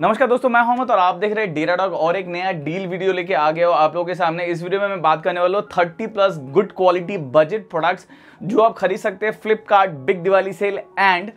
नमस्कार दोस्तों मैं हूं और आप देख रहे हैं डेरा डॉग और एक नया डील वीडियो लेके आ गया हो आप लोगों के सामने इस वीडियो में मैं बात करने वाला हूँ thirty plus good quality budget products जो आप खरीद सकते हैं Flipkart big Diwali sale and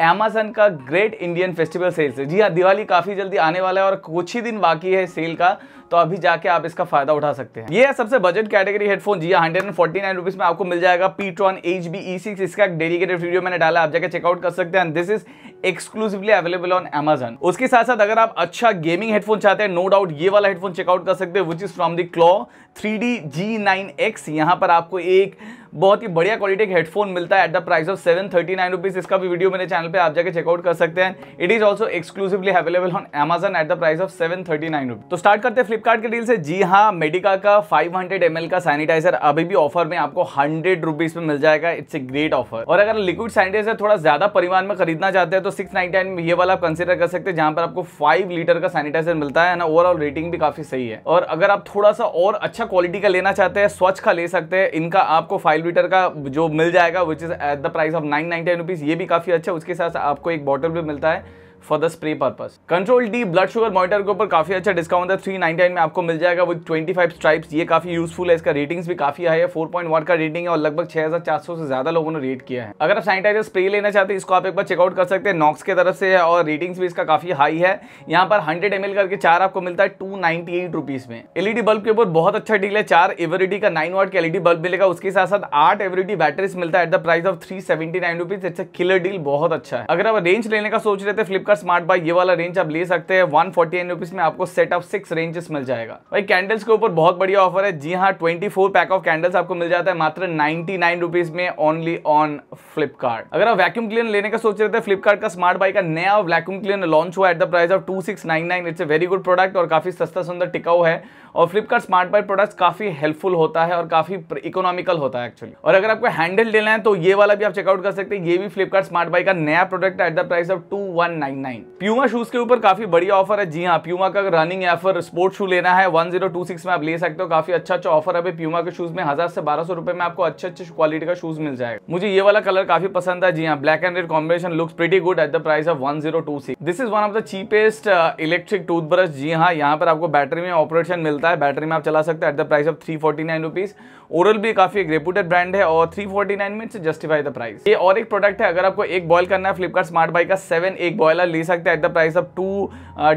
Amazon का ग्रेट इंडियन फेस्टिवल सेल से जी हाँ दिवाली काफ़ी जल्दी आने वाला है और कुछ ही दिन बाकी है सेल का तो अभी जाके आप इसका फायदा उठा सकते हैं ये है सबसे बजट कैटेगरी हेडफोन जी हाँ hundred and forty nine rupees में आपको मिल जाएगा pTron H B E six इसका डेडिकेटेड वीडियो मैंने डाला आप जाके चेकआउट कर सकते हैं this is exclusively available on Amazon उसके साथ साथ अगर आप अच्छा गेमिंग हेडफोन चाहते हैं नो no डाउट ये वाला हेडफोन चेकआउट कर सकते हैं which is from the claw three D G nine X यहाँ पर आपको एक बहुत ही बढ़िया क्वालिटी का हेडफोन मिलता है at the price of seven thirty nine rupees इसका भी वीडियो मेरे चैनल पर आप जाकर चेकआउट कर सकते हैं it is also exclusively available on Amazon at the price of seven thirty nine rupees तो स्टार्ट करते हैं फ्लिपकार्ट के डील से जी हाँ मेडिका का फाइव हंड्रेड एम एल का सैनिटाइजर अभी भी ऑफर में आपको हंड्रेड रुपीज में मिल जाएगा इट्स ए ग्रेट ऑफर और अगर लिक्विड सैनिटाइजर थोड़ा ज्यादा परिमाण में खरीदना चाहते हैं तो सिक्स नाइन ये वाला आप कंसिडर कर सकते हैं जहां पर आपको फाइव लीटर का सैनिटाइजर मिलता है ना ओवरऑल रेटिंग भी काफी सही है और अगर आप थोड़ा सा और अच्छा क्वालिटी का लेना चाहते हैं स्वच्छ का ले सकते हैं इनका आपको फाइव लीटर का जो मिल जाएगा which is at the price of nine nine rupees ये भी काफ़ी अच्छा उसके साथ आपको एक बॉटल भी मिलता है for the spray purpose control D blood sugar monitor के ऊपर काफी अच्छा डिस्काउंट है थ्री नाइन में आपको मिल जाएगा विद ट्वेंटी फाइव स्ट्राइप्स ये काफी यूजफुल है इसका रेटिंग्स भी काफी हाई है फोर पॉइंट वन का रेटिंग है और लगभग छह हजार चार सौ से ज्यादा लोगों ने रेट किया है अगर आप सैनिटाइजर स्प्रे लेना चाहते हैं इसको आप एक बार चेकआउट कर सकते हैं नॉक्स की तरफ से है और रेटिंग्स भी इसका काफी हाई है यहाँ पर हंड्रेड एम करके चार आपको मिलता है टू नाइनटी एट रुपीज में एलईडी बल्ब e के ऊपर बहुत अच्छा डील है चार एवरिटी का नाइन वॉट का एलईडी बल्ब e मिलेगा उसके साथ साथ आठ एवरिटी बैटरीज मिलता है at the price of three seventy nine rupees it's a killer deal बहुत अच्छा है अगर आप रेंज लेने का सोच रहे थे फ्लिपकार्ट का स्मार्ट बाइक ये वाला रेंज आप ले सकते हैं वन फोर्टी नाइन रुपीज़ में आपको सेट ऑफ सिक्स रेंजेस मिल जाएगा भाई कैंडल्स के ऊपर बहुत बढ़िया ऑफर है जी हाँ twenty four pack of candles आपको मिल जाता है मात्र नाइनटी नाइन रुपीज़ में ओनली ऑन फ्लिपकार्ट अगर आप वैक्यूम क्लीनर लेने का सोच रहे थे फ्लिपकार्ट का स्मार्ट बाइक का नया वैक्यूम क्लीनर लॉन्च हुआ at the price of two six nine nine it's a very good product और काफी सस्ता सुंदर टिकाऊ है और फ्लिपकार्ट स्मार्ट बाय प्रोडक्ट काफ़ी हेल्पफुल होता है और काफ़ी इकोनॉमिकल होता है एक्चुअली और अगर आपको हैंडल लेना है तो ये वाला भी आप चेकआउट कर सकते हैं ये भी फ्लिपकार्ट स्मार्ट बाई का नया प्रोडक्ट है at the price of two one nine nine Puma shoes के ऊपर काफ़ी बढ़िया ऑफर है जी हाँ प्यूमा का रनिंग या फिर स्पोर्ट्स शू लेना है वन जीरो टू सिक्स में आप ले सकते हो काफ़ी अच्छा अच्छा ऑफर है प्यूमा के शूज़ में हज़ार से बारह सौ रुपए में आपको अच्छे अच्छे क्वालिटी का शूज़ मिल जाएगा मुझे ये वाला कलर काफ़ी पसंद है जी हाँ black and red combination looks pretty good at the price of one zero two six this is one of the cheapest electric toothbrush जी हाँ यहाँ पर आपको बैटरी में ऑपरेशन मिलता मिलता है बैटरी में आप चला सकते हैं at the price of three forty nine rupees oral भी काफ़ी एक रेपुटेड ब्रांड है और three forty nine minute justify the price ये और एक प्रोडक्ट है अगर आपको एक बॉयल करना है फ्लिपकार्ट स्मार्ट बाई का सेवन एक बॉयलर ले सकते हैं at the price of two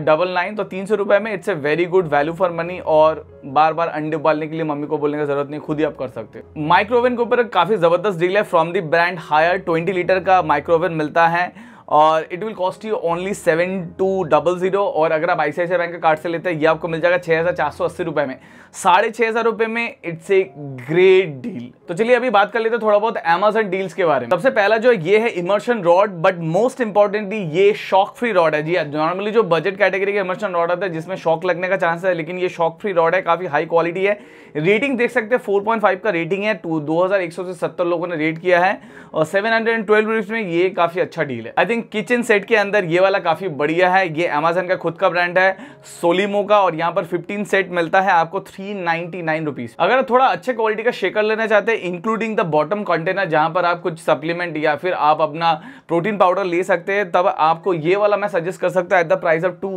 double nine तो तीन सौ रुपए में it's a very good value for money और बार बार अंडे उबालने के लिए मम्मी को बोलने की जरूरत नहीं खुद ही आप कर सकते माइक्रोवेन के ऊपर काफ़ी ज़बरदस्त डील है from the brand Haier twenty litre का माइक्रोवेन मिलता है और it will cost you only seven two double zero और अगर आप आई बैंक का कार्ड से लेते हैं ये आपको मिल जाएगा छः हज़ार चार सौ अस्सी रुपये में साढ़े छः हज़ार रुपये में इट्स ए ग्रेट डील तो चलिए अभी बात कर लेते हैं थोड़ा बहुत अमेजन डील्स के बारे में सबसे पहला जो ये है immersion rod but most importantly ये शॉक फ्री रॉड है जी नॉर्मली हाँ, जो बजट कैटेगरी का इमर्शन रॉड आता है जिसमें शॉक लगने का चांस है लेकिन ये शॉक फ्री रॉड है काफ़ी हाई क्वालिटी है रेटिंग देख सकते हैं फोर पॉइंट फाइव का रेटिंग है टू दो हज़ार एक सौ से सत्तर लोगों ने रेट किया है और सेवन हंड्रेड एंड ट्वेल्व में ये काफ़ी अच्छा डील है I think think kitchen set के अंदर ये वाला काफ़ी बढ़िया है ये अमेजन का खुद का ब्रांड है सोलिमो का और यहाँ पर 15 सेट मिलता है आपको थ्री नाइनटी अगर थोड़ा अच्छे क्वालिटी का शेकर लेना चाहते हैं इंक्लूडिंग द बॉटम कंटेनर जहाँ पर आप कुछ सप्लीमेंट या फिर आप अपना प्रोटीन पाउडर ले सकते हैं तब आपको ये वाला मैं सजेस्ट कर सकता है at the price of two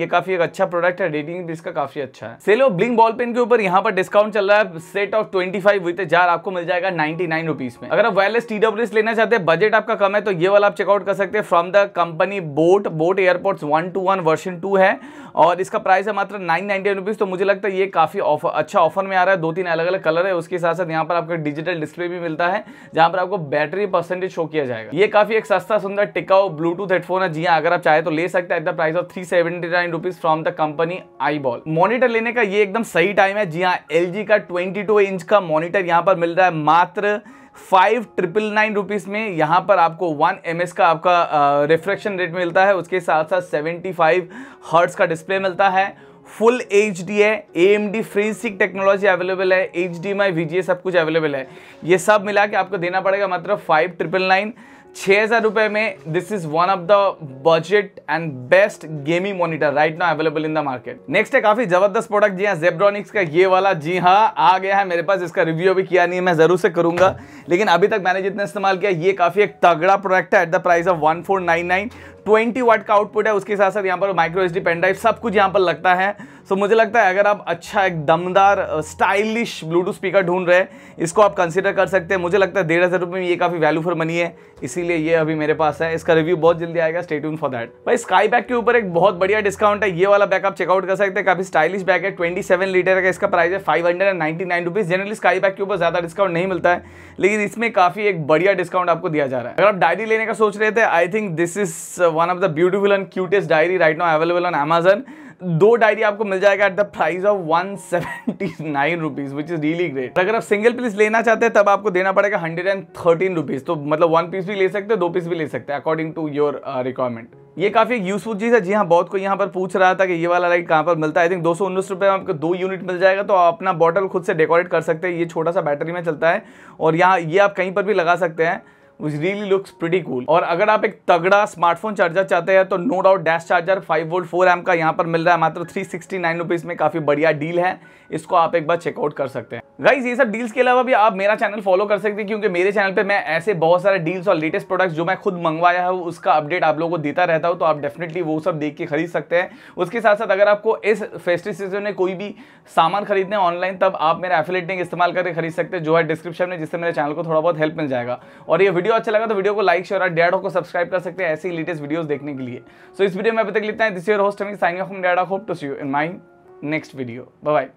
ये काफ़ी एक अच्छा प्रोडक्ट है रेटिंग भी इसका काफ़ी अच्छा है सेलो ब्लिंग बॉल पेन के ऊपर यहाँ पर डिस्काउंट चल रहा है set of twenty five with jar आपको मिल जाएगा नाइनटी नाइन में अगर आप वायरलेस टी लेना चाहते हैं बजट आपका कम है तो ये वाला आप चेकआउट कर सकते हैं है from the company boAt boAt एयरपोर्ट्स one two one version two है और इसका प्राइस है मात्र नाइन नाइनटी रुपीज़ तो मुझे लगता है ये काफ़ी ऑफर अच्छा ऑफर में आ रहा है दो तीन अलग अलग कलर है उसके साथ साथ यहाँ पर आपको डिजिटल डिस्प्ले भी मिलता है जहाँ पर आपको बैटरी परसेंटेज शो किया जाएगा ये काफ़ी एक सस्ता सुंदर टिकाऊ ब्लूटूथ हेडफोन है जी हाँ अगर आप चाहे तो ले सकते हैं at the price of three seventy nine rupees from the company iBall monitor लेने का ये एकदम सही टाइम है जी हाँ एल का ट्वेंटी इंच का मॉनिटर यहाँ पर मिल रहा है मात्र फाइव ट्रिपल नाइन रुपीज़ में यहाँ पर आपको वन एम का आपका रिफ्रेक्शन रेट मिलता है उसके साथ साथ सेवेंटी फाइव हर्ट्स का डिस्प्ले मिलता है फुल एच डी है A M D FreeSync technology available है एच डी माई वी सब कुछ अवेलेबल है ये सब मिला के आपको देना पड़ेगा मतलब फाइव ट्रिपल नाइन छः हज़ार रुपये में this is one of the budget and best gaming monitor right now available in the market next है काफी जबरदस्त प्रोडक्ट जी हाँ जेब्रॉनिक्स का ये वाला जी हाँ आ गया है मेरे पास इसका रिव्यू अभी किया नहीं है मैं जरूर से करूंगा लेकिन अभी तक मैंने जितना इस्तेमाल किया ये काफी एक तगड़ा प्रोडक्ट है at the price of one four nine nine twenty watt का आउटपुट है उसके साथ साथ यहाँ पर माइक्रो एच डी पेनड्राइव सब कुछ यहाँ पर लगता है सो so, मुझे लगता है अगर आप अच्छा एक दमदार स्टाइलिश ब्लूटूथ स्पीकर ढूंढ रहे हैं इसको आप कंसिडर कर सकते हैं मुझे लगता है डेढ़ हज़ार रुपये में ये काफ़ी वैल्यू फॉर मनी है इसीलिए ये अभी मेरे पास है इसका रिव्यू बहुत जल्दी आएगा स्टेट्यून फॉर दैट भाई स्काई बैग के ऊपर एक बहुत बढ़िया डिस्काउंट है ये वाला बैग आप चेकआउट कर सकते हैं काफ़ी स्टाइलिश बैग है ट्वेंटी लीटर का इसका प्राइस है five hundred generally Sky bag के ऊपर ज़्यादा डिस्काउंट नहीं मिलता है लेकिन इसमें काफ़ी एक बढ़िया डिस्काउंट आपको दिया जा रहा है अगर आप डायरी लेने का सोच रहे थे I think this is one of the beautiful and cutest diary right now available on Amazon दो डायरी आपको मिल जाएगा at the price of one seventy nine rupees which is really great अगर आप सिंगल पीस लेना चाहते हैं तब आपको देना पड़ेगा हंड्रेड एंड थर्टीन रुपीज तो मतलब वन पीस भी ले सकते हैं दो पीस भी ले सकते हैं अकॉर्डिंग टू योर रिक्वायरमेंट ये काफी यूजफुल चीज है जी हाँ बहुत को यहाँ पर पूछ रहा था कि ये वाला लाइट कहाँ पर मिलता है आई थिंक दो सौ उन्नीस रुपये में आपको दो यूनिट मिल जाएगा तो आप अपना बॉटल खुद से डेकोरेट कर सकते हैं ये छोटा सा बैटरी में चलता है और यहाँ ये आप कहीं पर भी लगा सकते हैं which really looks pretty cool और अगर आप एक तगड़ा स्मार्टफोन चार्जर चाहते हैं तो no doubt dash charger five volt four M का यहाँ पर मिल रहा है मात्र थ्री सिक्सटी नाइन रुपीज़ में काफ़ी बढ़िया डील है इसको आप एक बार चेकआउट कर सकते हैं गाइज ये सब डील्स के अलावा भी आप मेरा चैनल फॉलो कर सकते हैं क्योंकि मेरे चैनल पे मैं ऐसे बहुत सारे डील्स और लेटेस्ट प्रोडक्ट्स जो मैं खुद मंगवाया है उसका अपडेट आप लोगों को देता रहता हूँ तो आप डेफिनेटली वो सब देख के खरीद सकते हैं उसके साथ साथ अगर आपको इस फेस्टिव सीजन में कोई भी सामान खरीदने ऑनलाइन तब आप मेरा एफिलेट लिंक इस्तेमाल करके खरीद सकते हैं जो है डिस्क्रिप्शन में जिससे मेरे चैनल को थोड़ा बहुत हेल्प मिल जाएगा और ये वीडियो अच्छा लगा तो वीडियो को लाइक शेयर और डेडो को सब्सक्राइब कर सकते हैं ऐसे ही लेटेस्ट वीडियोज देखने के लिए सो इस वीडियो में अभी तक लिखता है this your host sign off डेडा hope to see you in my next video bye